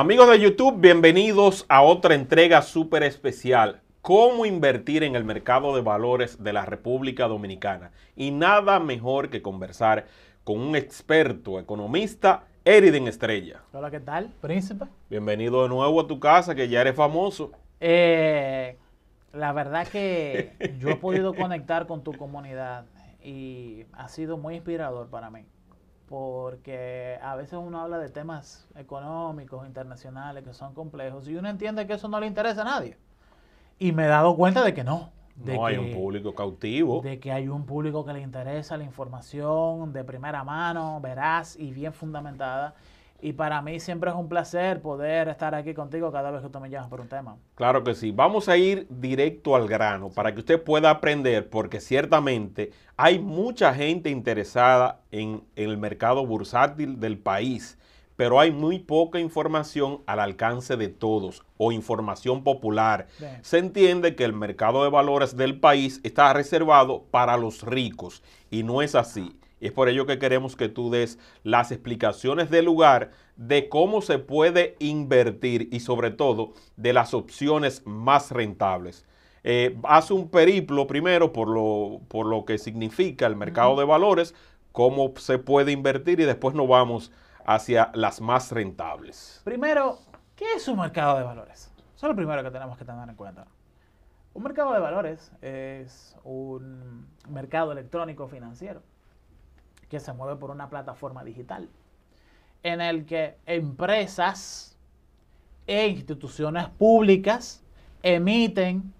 Amigos de YouTube, bienvenidos a otra entrega súper especial. Cómo invertir en el mercado de valores de la República Dominicana. Y nada mejor que conversar con un experto economista, Eriden Estrella. Hola, ¿qué tal, príncipe? Bienvenido de nuevo a tu casa, que ya eres famoso. Eh, la verdad que yo he podido conectar con tu comunidad y ha sido muy inspirador para mí porque a veces uno habla de temas económicos, internacionales, que son complejos, y uno entiende que eso no le interesa a nadie. Y me he dado cuenta de que no. De no hay un público cautivo. De que hay un público que le interesa la información de primera mano, veraz y bien fundamentada. Y para mí siempre es un placer poder estar aquí contigo cada vez que tú me llamas por un tema. Claro que sí. Vamos a ir directo al grano para que usted pueda aprender, porque ciertamente hay mucha gente interesada en, el mercado bursátil del país, pero hay muy poca información al alcance de todos o información popular. Se entiende que el mercado de valores del país está reservado para los ricos y no es así. Y es por ello que queremos que tú des las explicaciones del lugar de cómo se puede invertir y sobre todo de las opciones más rentables. Eh, haz un periplo primero por lo, por lo que significa el mercado de valores, cómo se puede invertir y después nos vamos hacia las más rentables. Primero, ¿qué es un mercado de valores? Eso es lo primero que tenemos que tener en cuenta. Un mercado de valores es un mercado electrónico financiero que se mueve por una plataforma digital, en el que empresas e instituciones públicas emiten,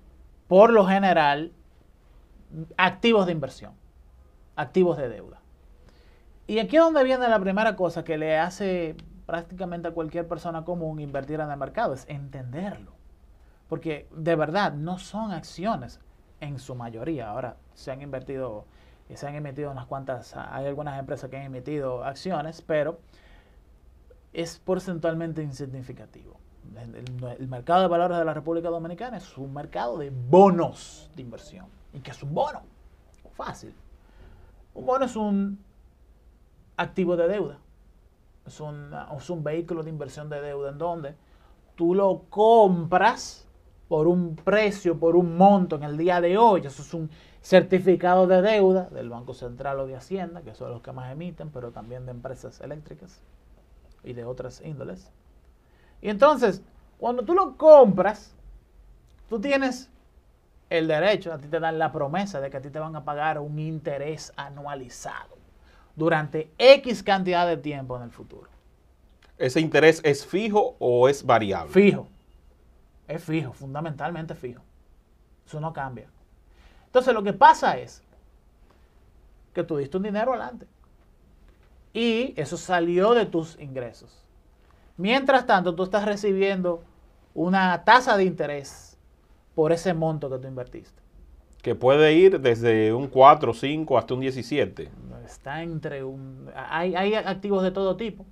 por lo general, activos de inversión, activos de deuda. Y aquí es donde viene la primera cosa que le hace prácticamente a cualquier persona común invertir en el mercado, es entenderlo. Porque de verdad no son acciones en su mayoría. Ahora se han invertido se han emitido unas cuantas, hay algunas empresas que han emitido acciones, pero es porcentualmente insignificativo. El, mercado de valores de la República Dominicana es un mercado de bonos de inversión. ¿Y qué es un bono? Fácil. Un bono es un activo de deuda. Es un, es un vehículo de inversión de deuda en donde tú lo compras por un precio, por un monto en el día de hoy. Eso es un certificado de deuda del Banco Central o de Hacienda, que son los que más emiten, pero también de empresas eléctricas y de otras índoles. Y entonces, cuando tú lo compras, tú tienes el derecho, a ti te dan la promesa de que a ti te van a pagar un interés anualizado durante X cantidad de tiempo en el futuro. ¿Ese interés es fijo o es variable? Fijo es fijo, fundamentalmente fijo. Eso no cambia. Entonces lo que pasa es que tuviste un dinero adelante y eso salió de tus ingresos. Mientras tanto, tú estás recibiendo una tasa de interés por ese monto que tú invertiste. Que puede ir desde un 4, 5 hasta un 17. Está entre un... Hay, hay activos de todo tipo,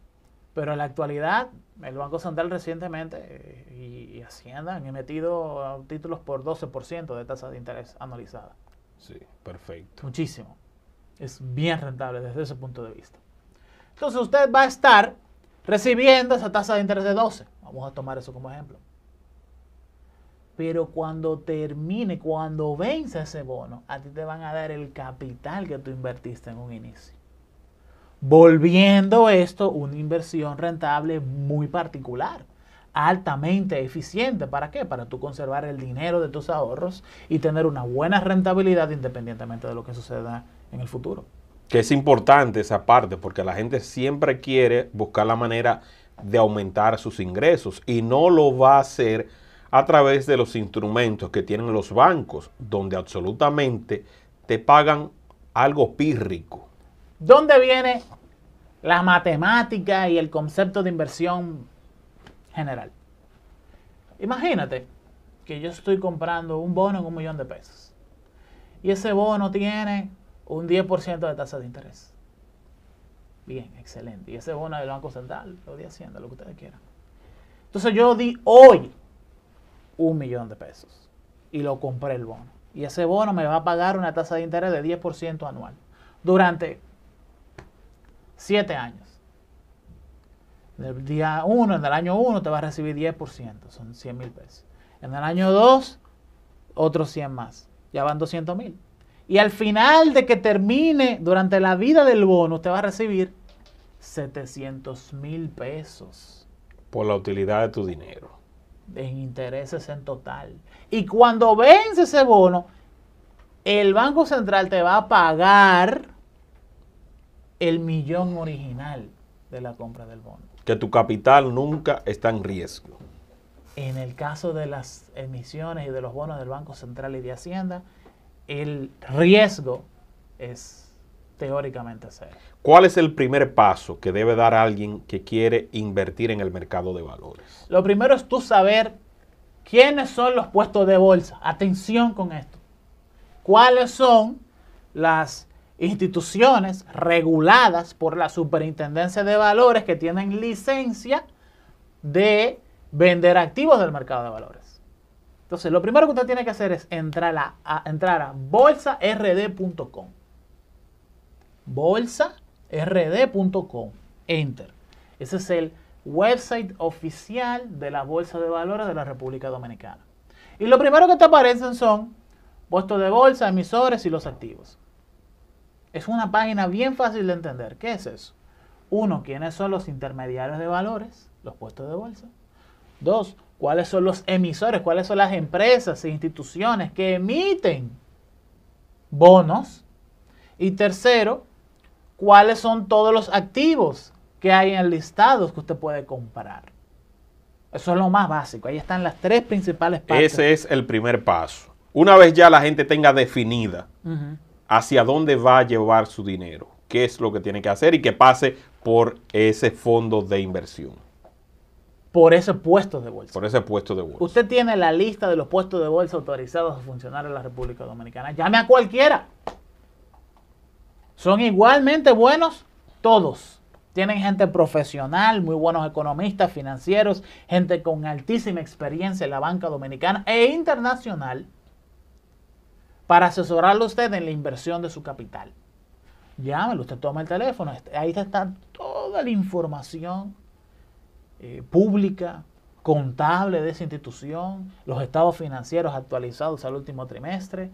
pero en la actualidad el Banco Central recientemente eh, y, Hacienda han emitido ah, títulos por 12% de tasa de interés analizada. Sí, perfecto. Muchísimo. Es bien rentable desde ese punto de vista. Entonces usted va a estar recibiendo esa tasa de interés de 12. Vamos a tomar eso como ejemplo. Pero cuando termine, cuando vence ese bono, a ti te van a dar el capital que tú invertiste en un inicio volviendo esto una inversión rentable muy particular, altamente eficiente. ¿Para qué? Para tú conservar el dinero de tus ahorros y tener una buena rentabilidad independientemente de lo que suceda en el futuro. Que es importante esa parte porque la gente siempre quiere buscar la manera de aumentar sus ingresos y no lo va a hacer a través de los instrumentos que tienen los bancos, donde absolutamente te pagan algo pírrico ¿Dónde viene la matemática y el concepto de inversión general? Imagínate que yo estoy comprando un bono en un millón de pesos y ese bono tiene un 10% de tasa de interés. Bien, excelente. Y ese bono del Banco Central, lo de Hacienda, lo que ustedes quieran. Entonces yo di hoy un millón de pesos y lo compré el bono. Y ese bono me va a pagar una tasa de interés de 10% anual durante 7 años. El día 1, en el año 1 te vas a recibir 10%, son 100 mil pesos. En el año 2, otros 100 más. Ya van 200 mil. Y al final de que termine, durante la vida del bono, te va a recibir 700 mil pesos. Por la utilidad de tu dinero. En intereses en total. Y cuando vence ese bono, el Banco Central te va a pagar el millón original de la compra del bono. Que tu capital nunca está en riesgo. En el caso de las emisiones y de los bonos del Banco Central y de Hacienda, el riesgo es teóricamente cero. ¿Cuál es el primer paso que debe dar alguien que quiere invertir en el mercado de valores? Lo primero es tú saber quiénes son los puestos de bolsa. Atención con esto. ¿Cuáles son las instituciones reguladas por la Superintendencia de Valores que tienen licencia de vender activos del mercado de valores. Entonces, lo primero que usted tiene que hacer es entrar a, a bolsard.com. Bolsard.com. Enter. Ese es el website oficial de la Bolsa de Valores de la República Dominicana. Y lo primero que te aparecen son puestos de bolsa, emisores y los activos. Es una página bien fácil de entender. ¿Qué es eso? Uno, ¿quiénes son los intermediarios de valores? Los puestos de bolsa. Dos, ¿cuáles son los emisores? ¿Cuáles son las empresas e instituciones que emiten bonos? Y tercero, ¿cuáles son todos los activos que hay en listados que usted puede comprar? Eso es lo más básico. Ahí están las tres principales partes. Ese es el primer paso. Una vez ya la gente tenga definida hacia dónde va a llevar su dinero, qué es lo que tiene que hacer y que pase por ese fondo de inversión. Por ese puesto de bolsa. Por ese puesto de bolsa. Usted tiene la lista de los puestos de bolsa autorizados a funcionar en la República Dominicana. Llame a cualquiera. Son igualmente buenos todos. Tienen gente profesional, muy buenos economistas, financieros, gente con altísima experiencia en la banca dominicana e internacional para asesorarlo usted en la inversión de su capital. Llámelo, usted toma el teléfono, este, ahí está toda la información eh, pública, contable de esa institución, los estados financieros actualizados al último trimestre,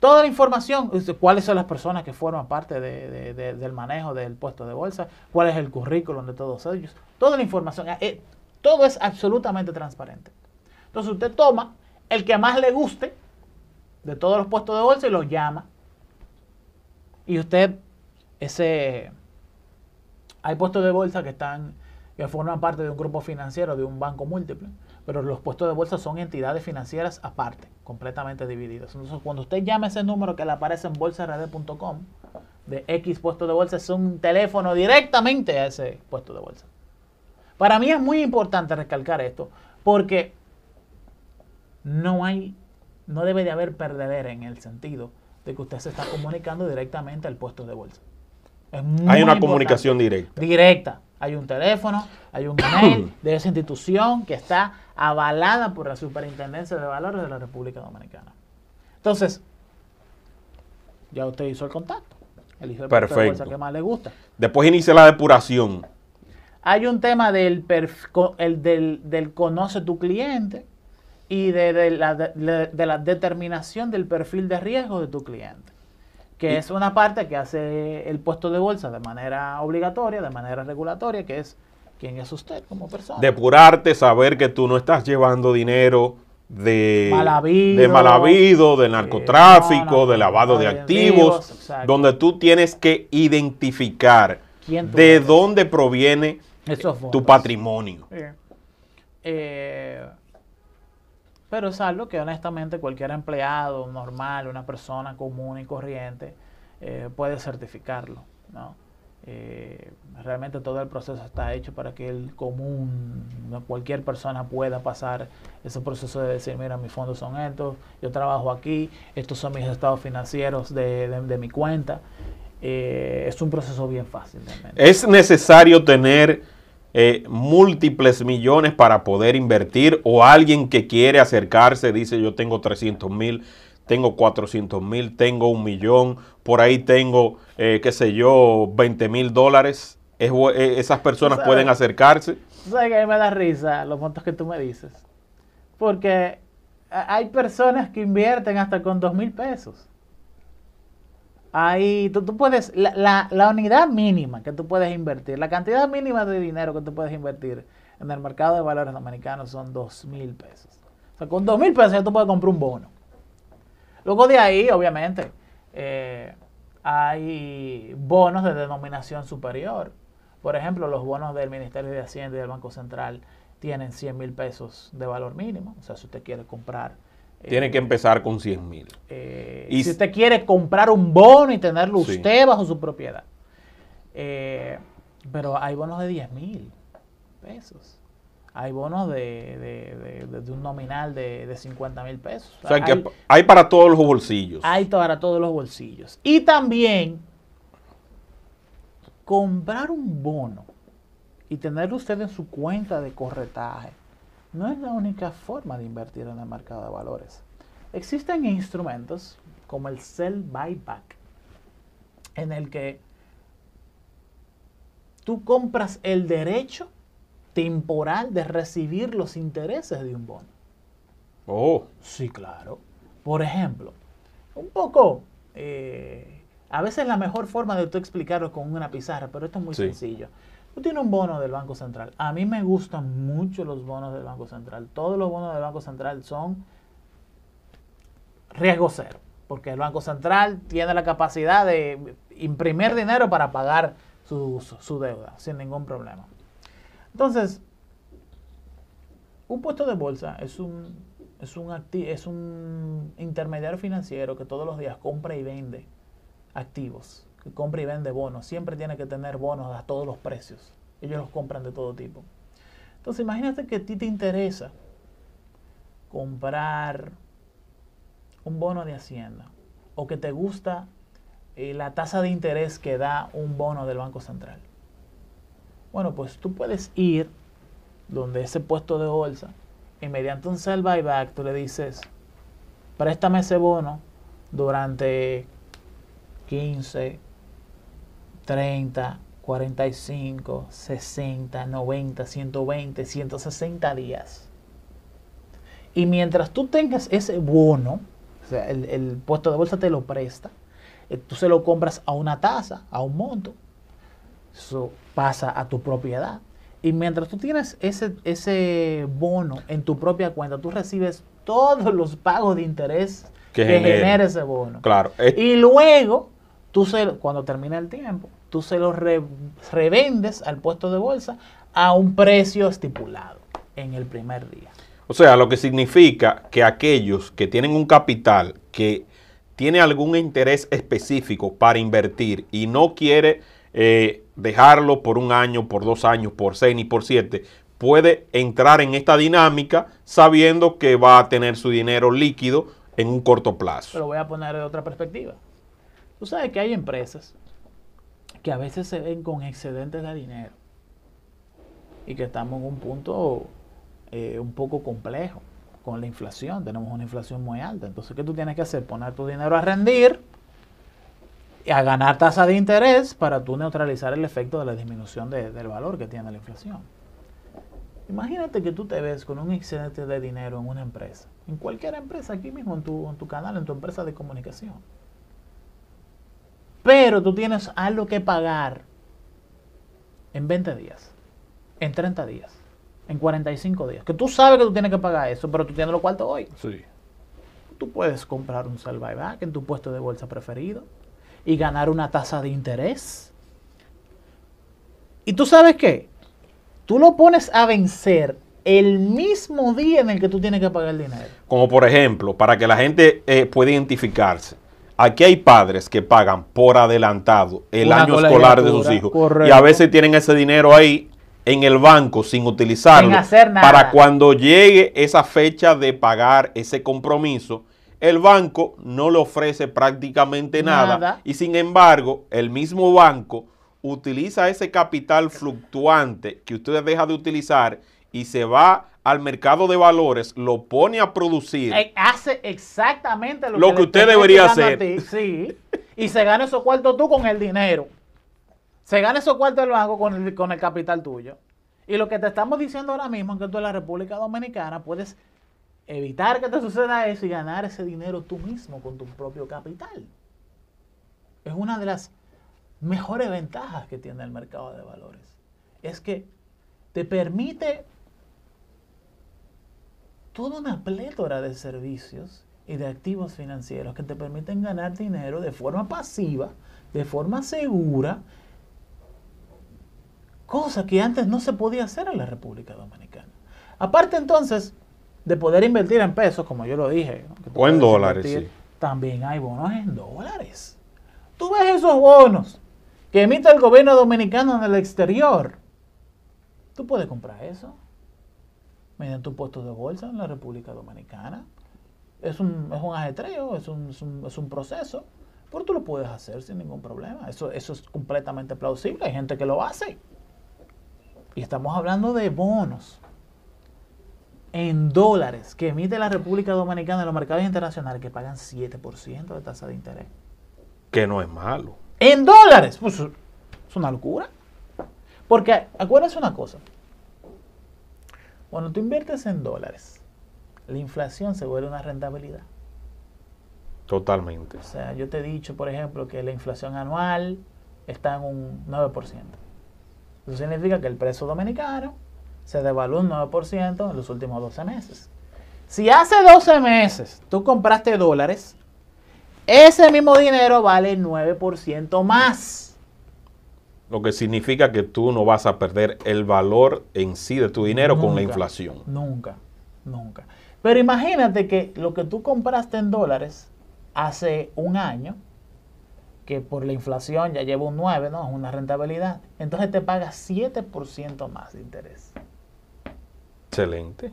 toda la información, cuáles son las personas que forman parte del manejo del puesto de bolsa, cuál es el currículum de todos ellos, toda la información, eh, eh, todo es absolutamente transparente. Entonces usted toma el que más le guste de todos los puestos de bolsa y los llama. Y usted, ese. Hay puestos de bolsa que están. que forman parte de un grupo financiero, de un banco múltiple. Pero los puestos de bolsa son entidades financieras aparte, completamente divididas. Entonces, cuando usted llama ese número que le aparece en bolsard.com, de X puesto de bolsa, es un teléfono directamente a ese puesto de bolsa. Para mí es muy importante recalcar esto, porque no hay no debe de haber perdedera en el sentido de que usted se está comunicando directamente al puesto de bolsa. hay una comunicación directa. Directa. Hay un teléfono, hay un email de esa institución que está avalada por la Superintendencia de Valores de la República Dominicana. Entonces, ya usted hizo el contacto. Eligió el Perfecto. bolsa que más le gusta. Después inicia la depuración. Hay un tema del, el del, del conoce tu cliente, y de, la, determinación del perfil de riesgo de tu cliente, que es una parte que hace el puesto de bolsa de manera obligatoria, de manera regulatoria, que es quién es usted como persona. Depurarte, saber que tú no estás llevando dinero de mal de, eh, narcotráfico, de lavado de, activos, donde tú tienes que identificar de dónde proviene tu patrimonio. Eh, pero es algo que honestamente cualquier empleado normal, una persona común y corriente, eh, puede certificarlo. Eh, realmente todo el proceso está hecho para que el común, cualquier persona pueda pasar ese proceso de decir, mira, mis fondos son estos, yo trabajo aquí, estos son mis estados financieros de, mi cuenta. Eh, es un proceso bien fácil. Es necesario tener eh, múltiples millones para poder invertir o alguien que quiere acercarse dice yo tengo 300 mil, tengo 400 mil, tengo un millón, por ahí tengo, eh, qué sé yo, 20 mil dólares. Eh, esas personas pueden acercarse. Sé que me da risa los montos que tú me dices? Porque eh, hay personas que invierten hasta con 2 mil pesos. Ahí tú, puedes, la, unidad mínima que tú puedes invertir, la cantidad mínima de dinero que tú puedes invertir en el mercado de valores dominicanos son 2 mil pesos. O sea, con 2 mil pesos ya tú puedes comprar un bono. Luego de ahí, obviamente, eh, hay bonos de denominación superior. Por ejemplo, los bonos del Ministerio de Hacienda y del Banco Central tienen 100 mil pesos de valor mínimo. O sea, si usted quiere comprar tiene que empezar con 100 mil. Eh, y si usted quiere comprar un bono y tenerlo usted bajo su propiedad. Eh, pero hay bonos de 10 mil pesos. Hay bonos de, un nominal de, 50 mil pesos. O sea, hay para todos los bolsillos. Hay para todos los bolsillos. Y también comprar un bono y tenerlo usted en su cuenta de corretaje no es la única forma de invertir en el mercado de valores. Existen instrumentos como el sell buyback, en el que tú compras el derecho temporal de recibir los intereses de un bono. Oh. Sí, claro. Por ejemplo, un poco, eh, a veces la mejor forma de tú explicarlo con una pizarra, pero esto es muy sencillo. Tú tienes un bono del Banco Central. A mí me gustan mucho los bonos del Banco Central. Todos los bonos del Banco Central son riesgo cero, porque el Banco Central tiene la capacidad de imprimir dinero para pagar su, deuda sin ningún problema. Entonces, un puesto de bolsa es un, es un, es un intermediario financiero que todos los días compra y vende activos que compra y vende bonos, siempre tiene que tener bonos a todos los precios. Ellos los compran de todo tipo. Entonces imagínate que a ti te interesa comprar un bono de Hacienda o que te gusta eh, la tasa de interés que da un bono del Banco Central. Bueno, pues tú puedes ir donde ese puesto de bolsa y mediante un sell buyback tú le dices, préstame ese bono durante 15, 30, 45, 60, 90, 120, 160 días. Y mientras tú tengas ese bono, o sea, el, puesto de bolsa te lo presta, eh, tú se lo compras a una tasa, a un monto, eso pasa a tu propiedad. Y mientras tú tienes ese, ese bono en tu propia cuenta, tú recibes todos los pagos de interés que, genera ese bono. Claro. Y luego Tú se, cuando termina el tiempo, tú se lo revendes al puesto de bolsa a un precio estipulado en el primer día. O sea, lo que significa que aquellos que tienen un capital que tiene algún interés específico para invertir y no quiere eh, dejarlo por un año, por dos años, por seis ni por siete, puede entrar en esta dinámica sabiendo que va a tener su dinero líquido en un corto plazo. Pero voy a poner de otra perspectiva. Tú sabes que hay empresas que a veces se ven con excedentes de dinero y que estamos en un punto eh, un poco complejo con la inflación. Tenemos una inflación muy alta. Entonces, ¿qué tú tienes que hacer? Poner tu dinero a rendir y a ganar tasa de interés para tú neutralizar el efecto de la disminución del valor que tiene la inflación. Imagínate que tú te ves con un excedente de dinero en una empresa, en cualquier empresa, aquí mismo en tu, en tu canal, en tu empresa de comunicación. Pero tú tienes algo que pagar en 20 días, en 30 días, en 45 días. Que tú sabes que tú tienes que pagar eso, pero tú tienes lo cuartos hoy. Sí. Tú puedes comprar un back en tu puesto de bolsa preferido y ganar una tasa de interés. Y tú sabes qué? Tú lo pones a vencer el mismo día en el que tú tienes que pagar el dinero. Como por ejemplo, para que la gente eh, pueda identificarse. Aquí hay padres que pagan por adelantado el año escolar de sus hijos. Y a veces tienen ese dinero ahí en el banco sin utilizarlo. Sin hacer nada. Para cuando llegue esa fecha de pagar ese compromiso, el banco no le ofrece prácticamente nada. Y sin embargo, el mismo banco utiliza ese capital fluctuante que usted deja de utilizar y se va al mercado de valores, lo pone a producir. Eh, hace exactamente lo, que, usted debería hacer. sí. Y se gana esos cuartos tú con el dinero. Se gana esos cuartos del banco con con el capital tuyo. Y lo que te estamos diciendo ahora mismo es que tú en la República Dominicana puedes evitar que te suceda eso y ganar ese dinero tú mismo con tu propio capital. Es una de las mejores ventajas que tiene el mercado de valores. Es que te permite toda una plétora de servicios y de activos financieros que te permiten ganar dinero de forma pasiva, de forma segura, cosa que antes no se podía hacer en la República Dominicana. Aparte entonces de poder invertir en pesos, como yo lo dije, o en dólares, también hay bonos en dólares. Tú ves esos bonos que emite el gobierno dominicano en el exterior. Tú puedes comprar eso mediante un puesto de bolsa en la República Dominicana. Es un, es ajetreo, es un, proceso, pero tú lo puedes hacer sin ningún problema. Eso, eso es completamente plausible, hay gente que lo hace. Y estamos hablando de bonos en dólares que emite la República Dominicana en los mercados internacionales que pagan 7% de tasa de interés. Que no es malo. En dólares, pues es una locura. Porque acuérdense una cosa, cuando tú inviertes en dólares, la inflación se vuelve una rentabilidad. Totalmente. O sea, yo te he dicho, por ejemplo, que la inflación anual está en un 9%. Eso significa que el precio dominicano se devaluó un 9% en los últimos 12 meses. Si hace 12 meses tú compraste dólares, ese mismo dinero vale 9% más lo que significa que tú no vas a perder el valor en sí de tu dinero con la inflación. Nunca, nunca. Pero imagínate que lo que tú compraste en dólares hace un año, que por la inflación ya lleva un 9, ¿no? Es una rentabilidad. Entonces te pagas 7% más de interés. Excelente.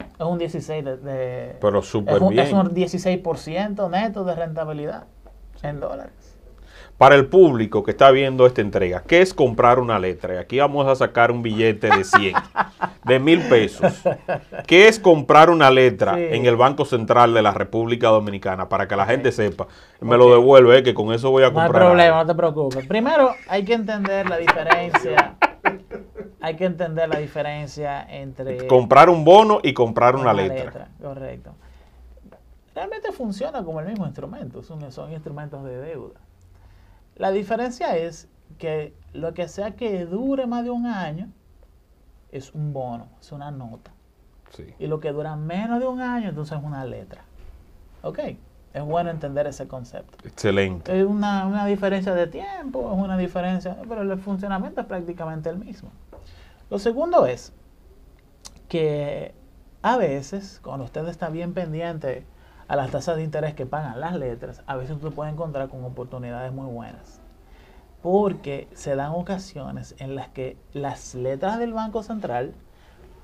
Es un 16 de... Pero súper bien. Es un 16% neto de rentabilidad en dólares para el público que está viendo esta entrega, ¿qué es comprar una letra? Y aquí vamos a sacar un billete de 100, de mil pesos. ¿Qué es comprar una letra en el Banco Central de la República Dominicana? Para que la gente sepa. Me lo devuelve, que con eso voy a comprar. No hay problema, no te preocupes. Primero, hay que entender la diferencia. Hay que entender la diferencia entre... Comprar un bono y comprar una, letra. Correcto. Realmente funciona como el mismo instrumento. son instrumentos de deuda. La diferencia es que lo que sea que dure más de un año es un bono, es una nota. Y lo que dura menos de un año, entonces es una letra. ¿Ok? Es bueno entender ese concepto. Excelente. Es una, una diferencia de tiempo, es una diferencia, pero el funcionamiento es prácticamente el mismo. Lo segundo es que a veces, cuando usted está bien pendiente a las tasas de interés que pagan las letras, a veces tú puede puedes encontrar con oportunidades muy buenas. Porque se dan ocasiones en las que las letras del Banco Central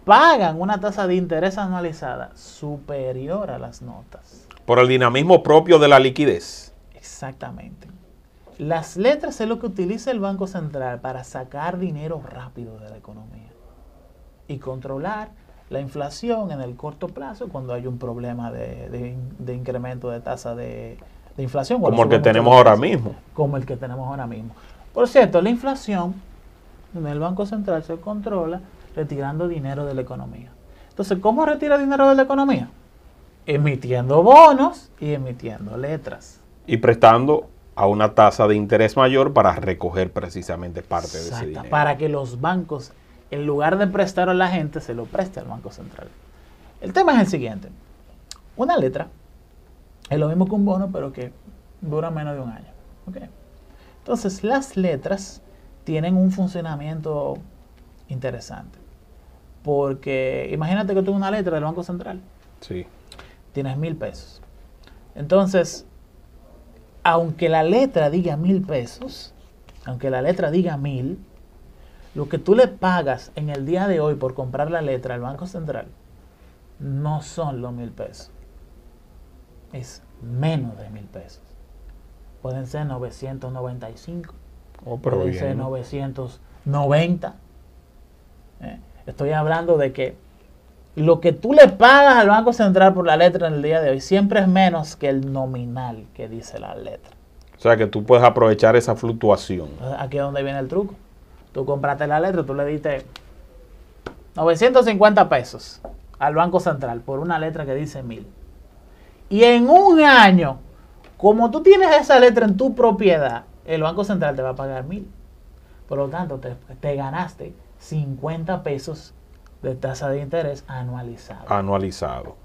pagan una tasa de interés anualizada superior a las notas. Por el dinamismo propio de la liquidez. Exactamente. Las letras es lo que utiliza el Banco Central para sacar dinero rápido de la economía y controlar la inflación en el corto plazo cuando hay un problema de, incremento de tasa de, inflación. Como el que tenemos ahora mismo. Como el que tenemos ahora mismo. Por cierto, la inflación en el Banco Central se controla retirando dinero de la economía. Entonces, ¿cómo retira dinero de la economía? Emitiendo bonos y emitiendo letras. Y prestando a una tasa de interés mayor para recoger precisamente parte de ese dinero. Para que los bancos en lugar de prestar a la gente, se lo preste al Banco Central. El tema es el siguiente. Una letra es lo mismo que un bono, pero que dura menos de un año. Entonces, las letras tienen un funcionamiento interesante. Porque imagínate que tú una letra del Banco Central. Sí. Tienes mil pesos. Entonces, aunque la letra diga mil pesos, aunque la letra diga mil, lo que tú le pagas en el día de hoy por comprar la letra al Banco Central no son los mil pesos. Es menos de mil pesos. Pueden ser 995. O pueden ser 990. Eh, estoy hablando de que lo que tú le pagas al Banco Central por la letra en el día de hoy siempre es menos que el nominal que dice la letra. O sea que tú puedes aprovechar esa fluctuación. Aquí es donde viene el truco. Tú compraste la letra, tú le diste 950 pesos al Banco Central por una letra que dice mil. Y en un año, como tú tienes esa letra en tu propiedad, el Banco Central te va a pagar mil. Por lo tanto, te, ganaste 50 pesos de tasa de interés anualizado. Anualizado.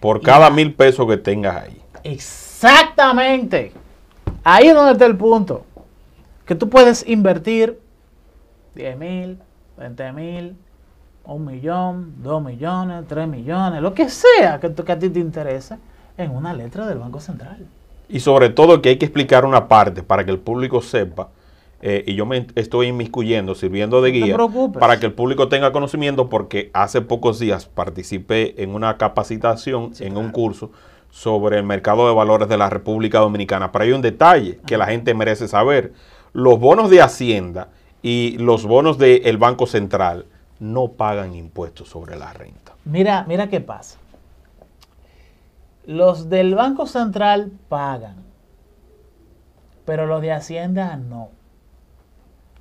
Por cada mil pesos que tengas ahí. Exactamente. Ahí es donde está el punto. Que tú puedes invertir 10 mil, 20 mil, un millón, 2 millones, 3 millones, lo que sea que, a ti te interese, en una letra del Banco Central. Y sobre todo que hay que explicar una parte para que el público sepa, eh, y yo me estoy inmiscuyendo, sirviendo de guía, para que el público tenga conocimiento, porque hace pocos días participé en una capacitación, en un curso sobre el mercado de valores de la República Dominicana. Pero hay un detalle que la gente merece saber. Los bonos de Hacienda, y los bonos del Banco Central no pagan impuestos sobre la renta. Mira, mira qué pasa. Los del Banco Central pagan, pero los de Hacienda no,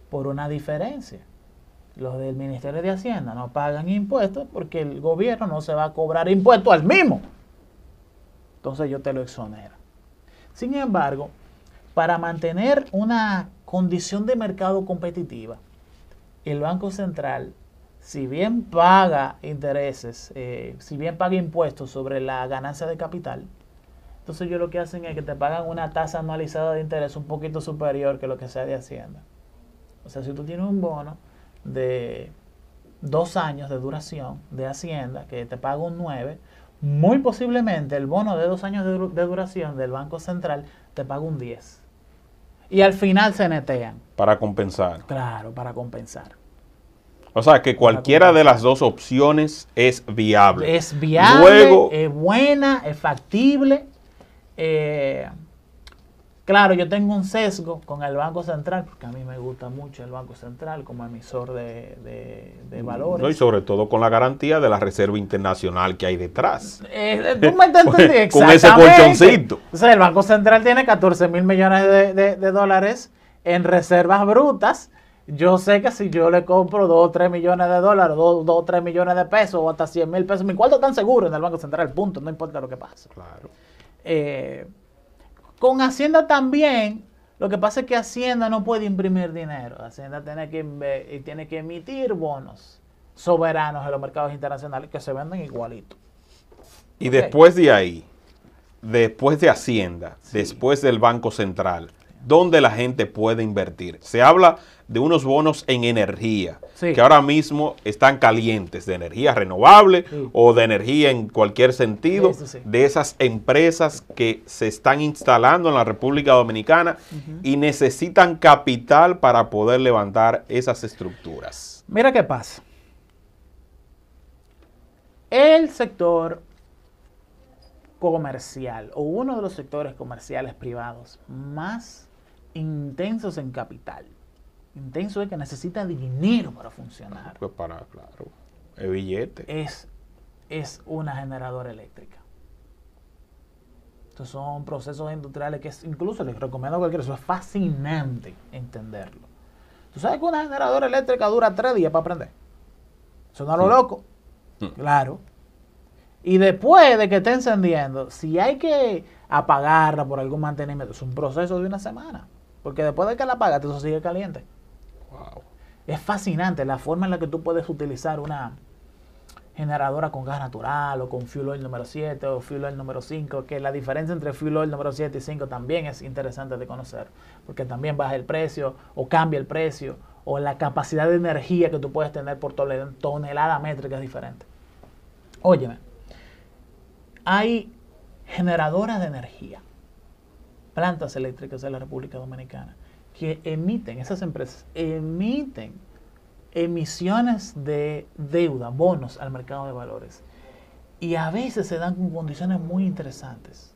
por una diferencia. Los del Ministerio de Hacienda no pagan impuestos porque el gobierno no se va a cobrar impuestos al mismo. Entonces yo te lo exonero. Sin embargo, para mantener una condición de mercado competitiva, el Banco Central, si bien paga intereses, eh, si bien paga impuestos sobre la ganancia de capital, entonces ellos lo que hacen es que te pagan una tasa anualizada de interés un poquito superior que lo que sea de Hacienda. O sea, si tú tienes un bono de dos años de duración de Hacienda que te paga un 9, muy posiblemente el bono de dos años de, duración del Banco Central te paga un 10. Y al final se netean. Para compensar. Claro, para compensar. O sea, que cualquiera de las dos opciones es viable. Es viable, Luego, es buena, es factible. Eh, Claro, yo tengo un sesgo con el Banco Central, porque a mí me gusta mucho el Banco Central como emisor de, mm, valores. No, y sobre todo con la garantía de la Reserva Internacional que hay detrás. Eh, tú me exactamente. con ese colchoncito. O sea, el Banco Central tiene 14 mil millones de, dólares en reservas brutas. Yo sé que si yo le compro 2 o 3 millones de dólares, 2 o 3 millones de pesos o hasta 100 mil pesos, mi cuarto tan seguro en el Banco Central, punto, no importa lo que pase. Claro. Eh, con Hacienda también, lo que pasa es que Hacienda no puede imprimir dinero. Hacienda tiene que, tiene que emitir bonos soberanos en los mercados internacionales que se venden igualito. Y después de ahí, después de Hacienda, después del Banco Central, donde la gente puede invertir. Se habla de unos bonos en energía, que ahora mismo están calientes, de energía renovable o de energía en cualquier sentido, de esas empresas que se están instalando en la República Dominicana y necesitan capital para poder levantar esas estructuras. Mira qué pasa. El sector comercial o uno de los sectores comerciales privados más intensos en capital. Intenso es que necesita dinero para funcionar. Pues para, claro, el billete. Es, es una generadora eléctrica. Estos son procesos industriales que incluso les recomiendo a cualquiera, eso es fascinante entenderlo. ¿Tú sabes que una generadora eléctrica dura tres días para aprender? Eso lo loco. Mm. Claro. Y después de que esté encendiendo, si hay que apagarla por algún mantenimiento, es un proceso de una semana. Porque después de que la apagas, eso sigue caliente. Wow. Es fascinante la forma en la que tú puedes utilizar una generadora con gas natural o con fuel oil número 7 o fuel oil número 5, que la diferencia entre fuel oil número 7 y 5 también es interesante de conocer, porque también baja el precio o cambia el precio o la capacidad de energía que tú puedes tener por tonelada métrica es diferente. Óyeme, hay generadoras de energía plantas eléctricas de la República Dominicana, que emiten, esas empresas emiten emisiones de deuda, bonos al mercado de valores. Y a veces se dan con condiciones muy interesantes.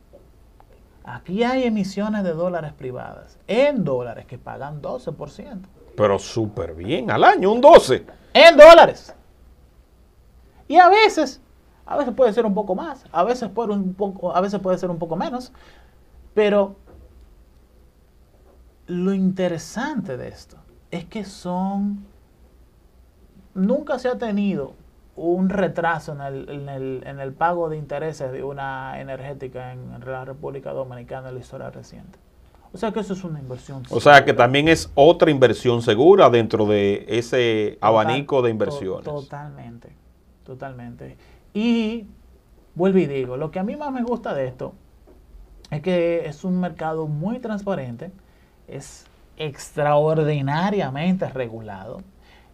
Aquí hay emisiones de dólares privadas, en dólares, que pagan 12%. Pero súper bien, al año un 12%. En dólares. Y a veces, a veces puede ser un poco más, a veces puede, un poco, a veces puede ser un poco menos, pero lo interesante de esto es que son... Nunca se ha tenido un retraso en el, pago de intereses de una energética en, la República Dominicana en la historia reciente. O sea que eso es una inversión. O sea que también es otra inversión segura dentro de ese abanico de inversiones. totalmente, totalmente. Y vuelvo y digo, lo que a mí más me gusta de esto es que es un mercado muy transparente es extraordinariamente regulado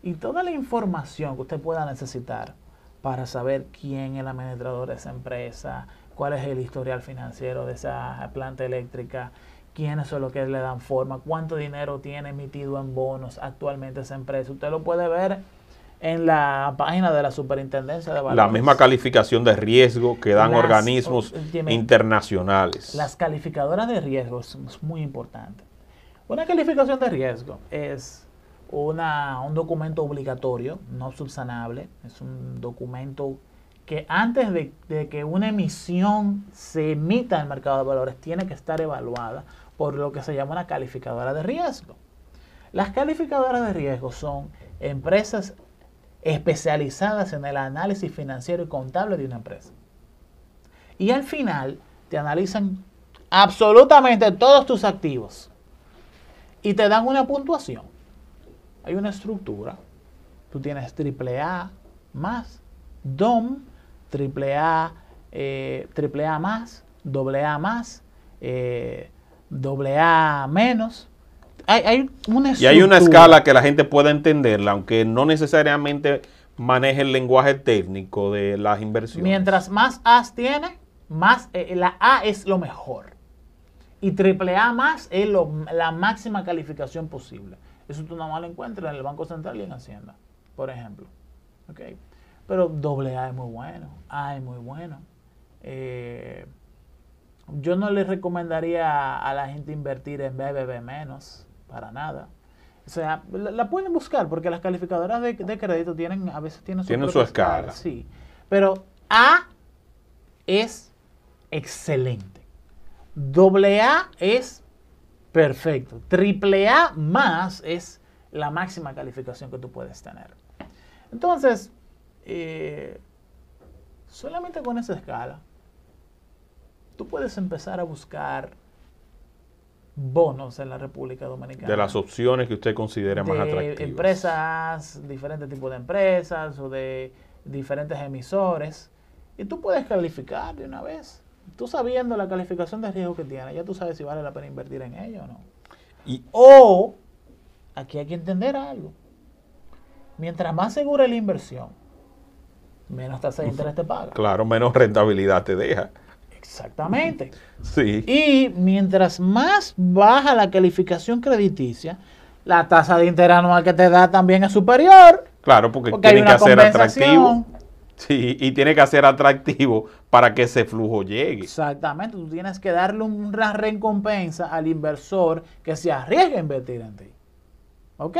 y toda la información que usted pueda necesitar para saber quién es el administrador de esa empresa, cuál es el historial financiero de esa planta eléctrica, quiénes son los que le dan forma, cuánto dinero tiene emitido en bonos actualmente esa empresa. Usted lo puede ver en la página de la Superintendencia de Valores. La misma calificación de riesgo que dan organismos internacionales. Las calificadoras de riesgo son muy importantes una calificación de riesgo es un documento obligatorio, no subsanable. Es un documento que antes de, de, que una emisión se emita en el mercado de valores tiene que estar evaluada por lo que se llama una calificadora de riesgo. Las calificadoras de riesgo son empresas especializadas en el análisis financiero y contable de una empresa. Y al final te analizan absolutamente todos tus activos y te dan una puntuación. Hay una estructura. Tú tienes triple A más, DOM, triple A, eh, triple A más, doble A más, eh, doble A menos. Hay, una Y hay una escala que la gente pueda entenderla, aunque no necesariamente maneje el lenguaje técnico de las inversiones. Mientras más A's tiene, más eh, la A es lo mejor y AAA más es la máxima calificación posible. Eso tú nada más lo encuentras en el Banco Central y en Hacienda, por ejemplo. Okay. Pero AA es muy bueno, A es muy bueno. Eh, yo no le recomendaría a la gente invertir en BBB menos, para nada. O sea, la, pueden buscar porque las calificadoras de, crédito tienen a veces tienen su, tienen su escala. escala. Sí, pero A es excelente. Doble A es perfecto. Triple A más es la máxima calificación que tú puedes tener. Entonces, eh, solamente con esa escala, tú puedes empezar a buscar bonos en la República Dominicana. De las opciones que usted considere más atractivas. Empresas, diferentes tipos de empresas o de diferentes emisores. Y tú puedes calificar de una vez tú sabiendo la calificación de riesgo que tiene, ya tú sabes si vale la pena invertir en ello o no. Y, o, aquí hay que entender algo. Mientras más segura es la inversión, menos tasa de interés te paga. Claro, menos rentabilidad te deja. Exactamente. Sí. Y mientras más baja la calificación crediticia, la tasa de interés anual que te da también es superior. Claro, porque, porque tiene que ser atractivo. Sí, y tiene que ser atractivo para que ese flujo llegue. Exactamente, tú tienes que darle una recompensa al inversor que se arriesgue a invertir en ti. ¿Ok?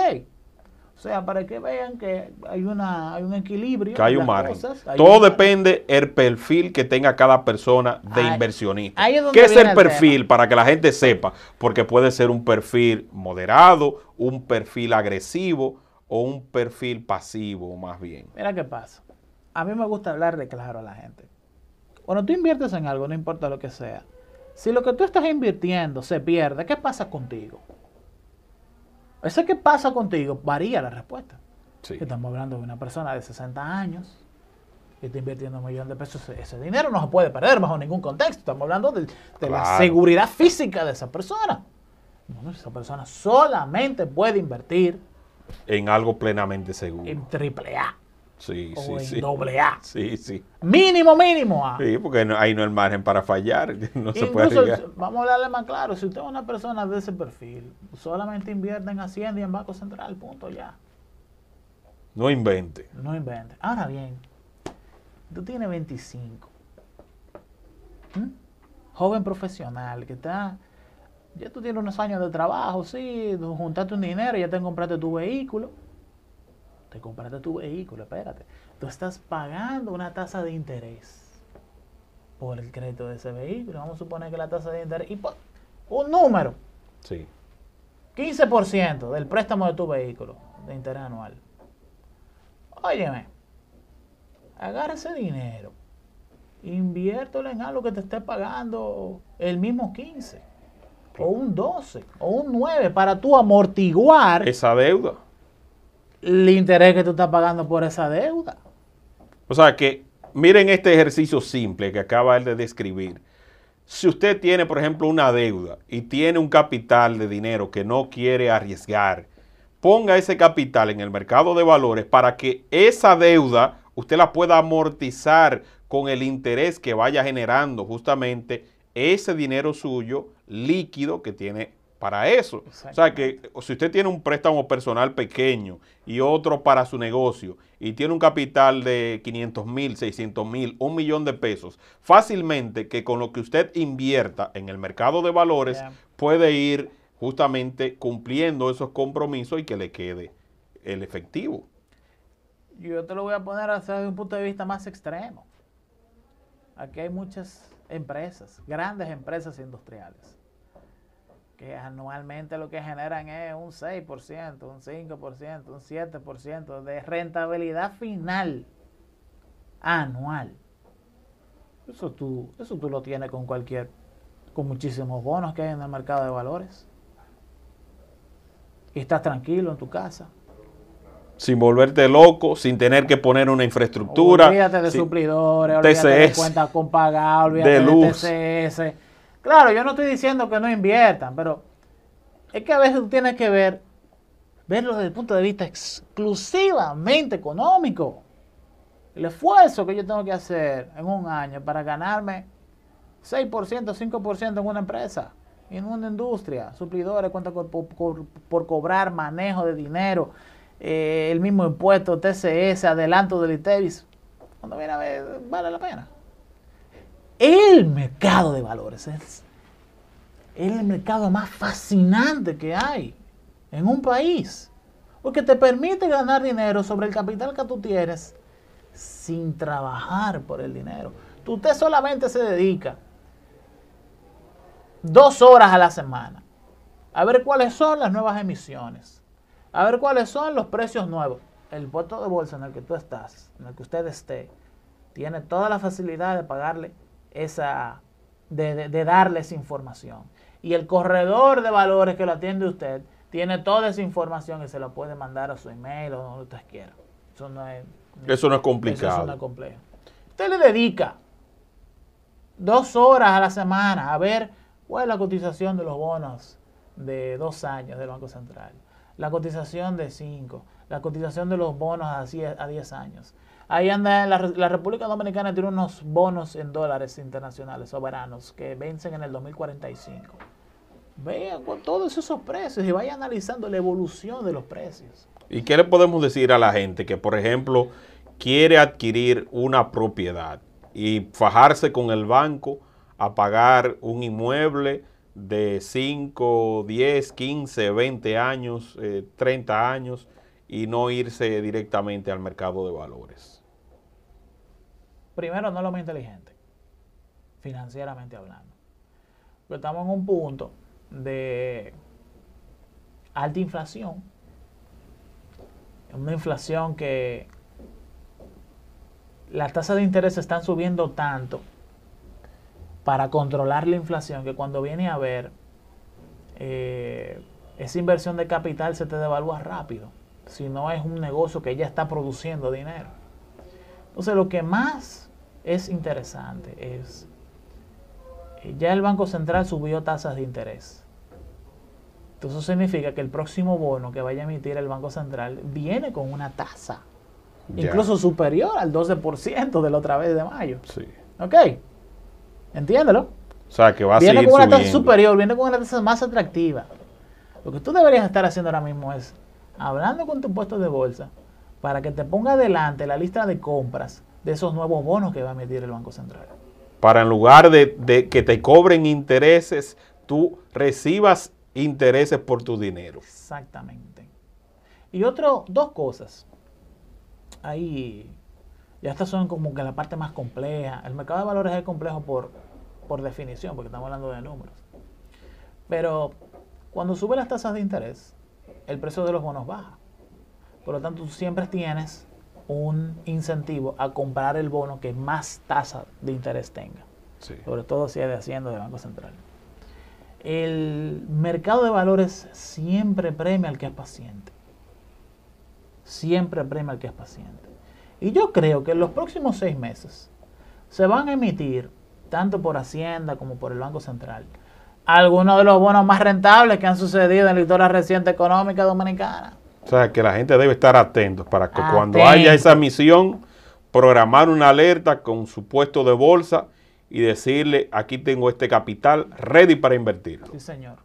O sea, para que vean que hay, una, un equilibrio. Que hay un margen. Todo depende el perfil que tenga cada persona de inversionista. ¿Qué es el perfil? Para que la gente sepa. Porque puede ser un perfil moderado, un perfil agresivo o un perfil pasivo, más bien. Mira qué pasa a mí me gusta hablarle claro a la gente. Cuando tú inviertes en algo, no importa lo que sea, si lo que tú estás invirtiendo se pierde, ¿qué pasa contigo? Ese qué pasa contigo varía la respuesta. Si Estamos hablando de una persona de 60 años que está invirtiendo un millón de pesos. Ese dinero no se puede perder bajo ningún contexto. Estamos hablando de, la seguridad física de esa persona. esa persona solamente puede invertir en algo plenamente seguro. En triple A. Sí, o sí, doble A. Sí, sí. Mínimo, mínimo A. Sí, porque ahí no hay margen para fallar. No puede Vamos a darle más claro. Si usted es una persona de ese perfil, solamente invierte en Hacienda y en Banco Central, punto ya. No invente. No invente. Ahora bien, tú tienes 25. Joven profesional que está. Ya tú tienes unos años de trabajo, sí, juntaste un dinero, ya te compraste tu vehículo te compraste tu vehículo, espérate. Tú estás pagando una tasa de interés por el crédito de ese vehículo. Vamos a suponer que la tasa de interés. Y pues, un número. Sí. 15% del préstamo de tu vehículo de interés anual. Óyeme, agarra ese dinero, inviértelo en algo que te esté pagando el mismo 15, o un 12, o un 9 para tú amortiguar esa deuda el interés que tú estás pagando por esa deuda. O sea que miren este ejercicio simple que acaba él de describir. Si usted tiene, por ejemplo, una deuda y tiene un capital de dinero que no quiere arriesgar, ponga ese capital en el mercado de valores para que esa deuda usted la pueda amortizar con el interés que vaya generando justamente ese dinero suyo líquido que tiene para eso. O sea que si usted tiene un préstamo personal pequeño y otro para su negocio y tiene un capital de 500 mil, 600 mil, un millón de pesos, fácilmente que con lo que usted invierta en el mercado de valores puede ir justamente cumpliendo esos compromisos y que le quede el efectivo. Yo te lo voy a poner desde un punto de vista más extremo. Aquí hay muchas empresas, grandes empresas industriales que anualmente lo que generan es un 6%, un 5%, un 7% de rentabilidad final anual. Eso tú, eso tú lo tienes con cualquier, con muchísimos bonos que hay en el mercado de valores. Y estás tranquilo en tu casa. Sin volverte loco, sin tener que poner una infraestructura. Olvídate de suplidores, de cuentas con de, luz. Claro, yo no estoy diciendo que no inviertan, pero es que a veces tú tienes que ver, verlo desde el punto de vista exclusivamente económico. El esfuerzo que yo tengo que hacer en un año para ganarme 6%, 5% en una empresa, en una industria, suplidores, cuenta por, cobrar, manejo de dinero, eh, el mismo impuesto, TCS, adelanto del ITEVIS. Cuando viene a ver, vale la pena el mercado de valores. Es el mercado más fascinante que hay en un país. Porque te permite ganar dinero sobre el capital que tú tienes sin trabajar por el dinero. Usted solamente se dedica dos horas a la semana a ver cuáles son las nuevas emisiones, a ver cuáles son los precios nuevos. El voto de bolsa en el que tú estás, en el que usted esté, tiene toda la facilidad de pagarle esa, de, de, esa darles información. Y el corredor de valores que lo atiende usted tiene toda esa información y se la puede mandar a su email o donde usted quiera. Eso no es, eso no es complicado. Eso es complejo. Usted le dedica dos horas a la semana a ver cuál es la cotización de los bonos de dos años del Banco Central, la cotización de cinco, la cotización de los bonos a diez años, Ahí anda, la, República Dominicana tiene unos bonos en dólares internacionales soberanos que vencen en el 2045. Vean con todos esos precios y vaya analizando la evolución de los precios. ¿Y qué le podemos decir a la gente que, por ejemplo, quiere adquirir una propiedad y fajarse con el banco a pagar un inmueble de 5, 10, 15, 20 años, 30 eh, años y no irse directamente al mercado de valores? primero no lo más inteligente, financieramente hablando. Pero estamos en un punto de alta inflación, una inflación que las tasas de interés están subiendo tanto para controlar la inflación que cuando viene a ver eh, esa inversión de capital se te devalúa rápido si no es un negocio que ya está produciendo dinero. Entonces lo que más es interesante. Es, eh, ya el Banco Central subió tasas de interés. Entonces significa que el próximo bono que vaya a emitir el Banco Central viene con una tasa. Incluso superior al 12% de la otra vez de mayo. Sí. ¿Ok? Entiéndelo. O sea, que va a Viene con una tasa superior, viene con una tasa más atractiva. Lo que tú deberías estar haciendo ahora mismo es hablando con tu puesto de bolsa para que te ponga adelante la lista de compras esos nuevos bonos que va a emitir el Banco Central. Para en lugar de, que te cobren intereses, tú recibas intereses por tu dinero. Exactamente. Y otro, dos cosas. Ahí, ya estas son como que la parte más compleja. El mercado de valores es complejo por, por definición, porque estamos hablando de números. Pero cuando suben las tasas de interés, el precio de los bonos baja. Por lo tanto, tú siempre tienes un incentivo a comprar el bono que más tasa de interés tenga. Sobre todo si es de Hacienda o de Banco Central. El mercado de valores siempre premia al que es paciente. Siempre premia al que es paciente. Y yo creo que en los próximos seis meses se van a emitir, tanto por Hacienda como por el Banco Central, algunos de los bonos más rentables que han sucedido en la historia reciente económica dominicana. O sea, que la gente debe estar atento para que cuando haya esa misión, programar una alerta con su puesto de bolsa y decirle, aquí tengo este capital ready para invertirlo. Sí, señor.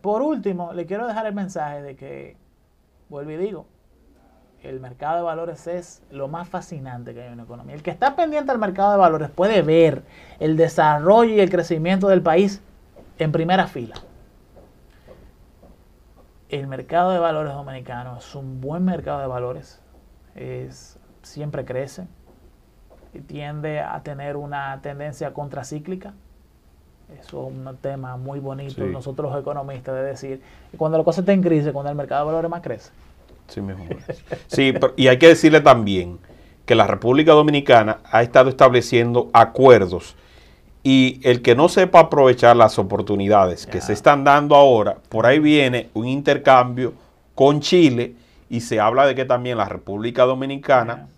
Por último, le quiero dejar el mensaje de que, vuelvo y digo, el mercado de valores es lo más fascinante que hay en una economía. El que está pendiente al mercado de valores puede ver el desarrollo y el crecimiento del país en primera fila el mercado de valores dominicano es un buen mercado de valores, es, siempre crece, y tiende a tener una tendencia contracíclica. Eso es un tema muy bonito, nosotros los economistas, de decir, cuando la cosa está en crisis, cuando el mercado de valores más crece. Sí, mismo. sí pero, y hay que decirle también que la República Dominicana ha estado estableciendo acuerdos y el que no sepa aprovechar las oportunidades que se están dando ahora, por ahí viene un intercambio con Chile y se habla de que también la República Dominicana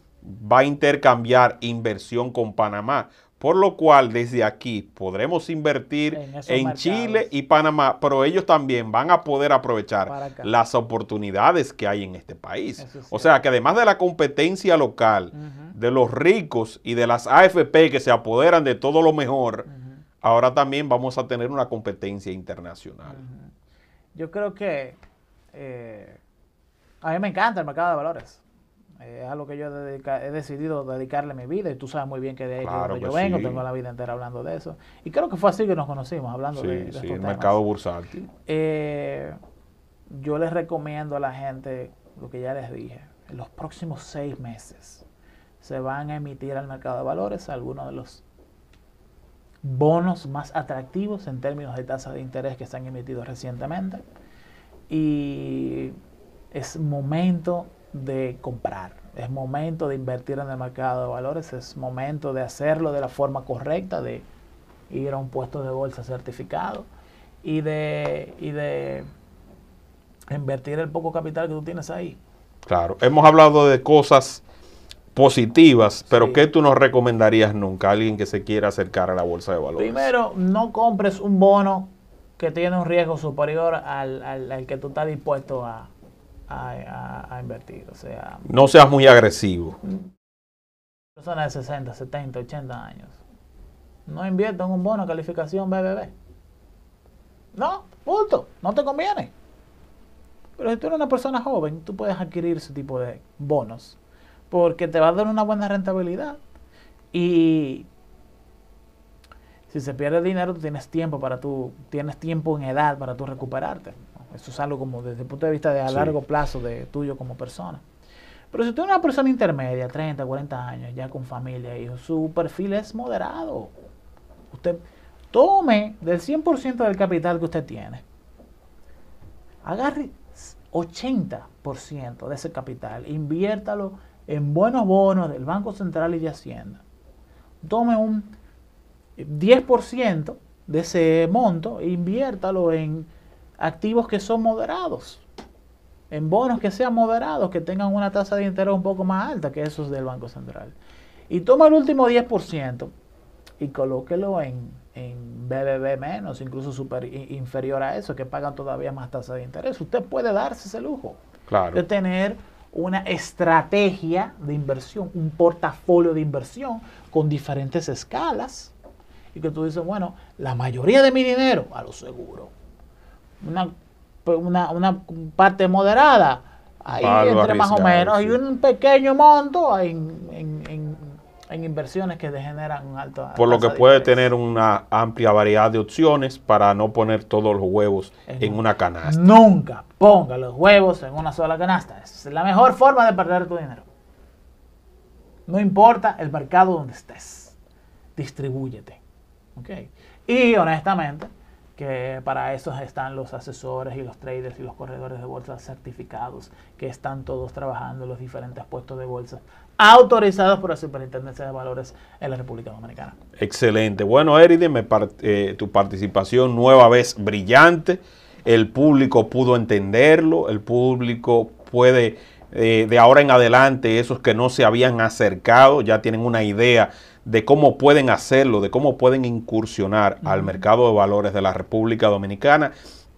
va a intercambiar inversión con Panamá, por lo cual desde aquí podremos invertir en, Chile y Panamá, pero ellos también van a poder aprovechar las oportunidades que hay en este país. o sea que además de la competencia local, de los ricos y de las AFP que se apoderan de todo lo mejor, ahora también vamos a tener una competencia internacional. Yo creo que eh, a mí me encanta el mercado de valores. Eh, es algo que yo he decidido dedicarle mi vida y tú sabes muy bien que de ahí donde yo vengo, tengo la vida entera hablando de eso. Y creo que fue así que nos conocimos, hablando de, de el mercado bursátil. Eh, yo les recomiendo a la gente lo que ya les dije. En los próximos seis meses, se van a emitir al mercado de valores algunos de los bonos más atractivos en términos de tasa de interés que se han emitido recientemente. Y es momento de comprar, es momento de invertir en el mercado de valores, es momento de hacerlo de la forma correcta, de ir a un puesto de bolsa certificado y de, de invertir el poco capital que tú tienes ahí. Claro, hemos hablado de cosas positivas, pero ¿qué tú nos recomendarías nunca a alguien que se quiera acercar a la bolsa de valores? Primero, no compres un bono que tiene un riesgo superior al, que tú estás dispuesto a, invertir. O sea, no seas muy agresivo. Personas de 60, 70, 80 años. No invierto en un bono calificación BBB. No, punto. No te conviene. Pero si tú eres una persona joven, tú puedes adquirir ese tipo de bonos porque te va a dar una buena rentabilidad. Y si se pierde dinero, tú tienes tiempo para tú, tienes tiempo en edad para tú recuperarte. Eso es algo como desde el punto de vista de a largo plazo de tuyo como persona. Pero si usted es una persona intermedia, 30, 40 años, ya con familia, y su perfil es moderado. Usted tome del 100% del capital que usted tiene. Agarre 80% de ese capital, inviértalo en buenos bonos del Banco Central y de Hacienda, tome un 10% de ese monto e inviértalo en activos que son moderados, en bonos que sean moderados, que tengan una tasa de interés un poco más alta que esos del Banco Central. Y toma el último 10% y colóquelo en, BBB menos, incluso super, inferior a eso, que pagan todavía más tasa de interés. Usted puede darse ese lujo claro. de tener una estrategia de inversión, un portafolio de inversión con diferentes escalas. Y que tú dices, bueno, la mayoría de mi dinero a lo seguro. Una, pues, parte moderada, ahí entre más o menos, y un pequeño monto en en inversiones que generan un alto. Por lo que puede tener una amplia variedad de opciones para no poner todos los huevos en, una canasta. Nunca ponga los huevos en una sola canasta. Es la mejor forma de perder tu dinero. No importa el mercado donde estés, distribúyete. ¿Okay? Y honestamente, que para eso están los asesores y los traders y los corredores de bolsa certificados, que están todos trabajando en los diferentes puestos de bolsa autorizados por la Superintendencia de Valores en la República Dominicana. Excelente. Bueno, Eridem, eh, tu participación nueva vez brillante. El público pudo entenderlo, el público puede eh, de ahora en adelante, esos que no se habían acercado ya tienen una idea de cómo pueden hacerlo, de cómo pueden incursionar al mercado de valores de la República Dominicana,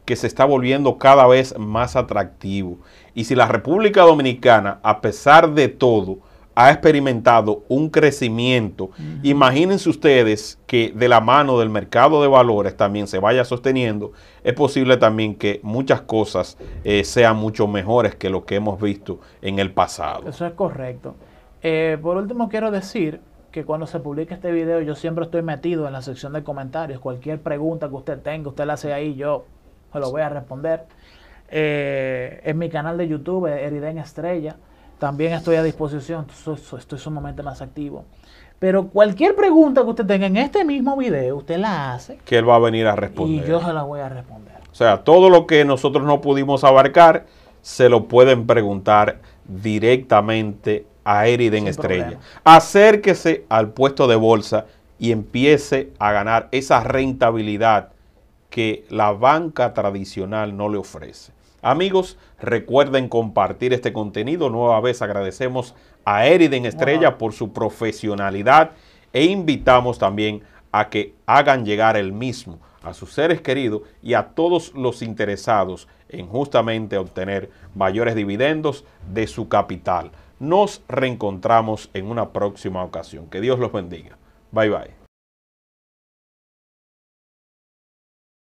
que se está volviendo cada vez más atractivo. Y si la República Dominicana, a pesar de todo, ha experimentado un crecimiento. Imagínense ustedes que de la mano del mercado de valores también se vaya sosteniendo, es posible también que muchas cosas eh, sean mucho mejores que lo que hemos visto en el pasado. Eso es correcto. Eh, por último, quiero decir que cuando se publica este video yo siempre estoy metido en la sección de comentarios. Cualquier pregunta que usted tenga, usted la hace ahí, yo se lo voy a responder. Eh, en mi canal de YouTube, Eriden Estrella también estoy a disposición, estoy sumamente más activo. Pero cualquier pregunta que usted tenga en este mismo video, usted la hace. Que él va a venir a responder. Y yo se la voy a responder. O sea, todo lo que nosotros no pudimos abarcar, se lo pueden preguntar directamente a Eriden Estrella. Acérquese al puesto de bolsa y empiece a ganar esa rentabilidad que la banca tradicional no le ofrece. Amigos, recuerden compartir este contenido. Nueva vez agradecemos a Eriden Estrella por su profesionalidad e invitamos también a que hagan llegar el mismo a sus seres queridos y a todos los interesados en justamente obtener mayores dividendos de su capital. Nos reencontramos en una próxima ocasión. Que Dios los bendiga. Bye bye.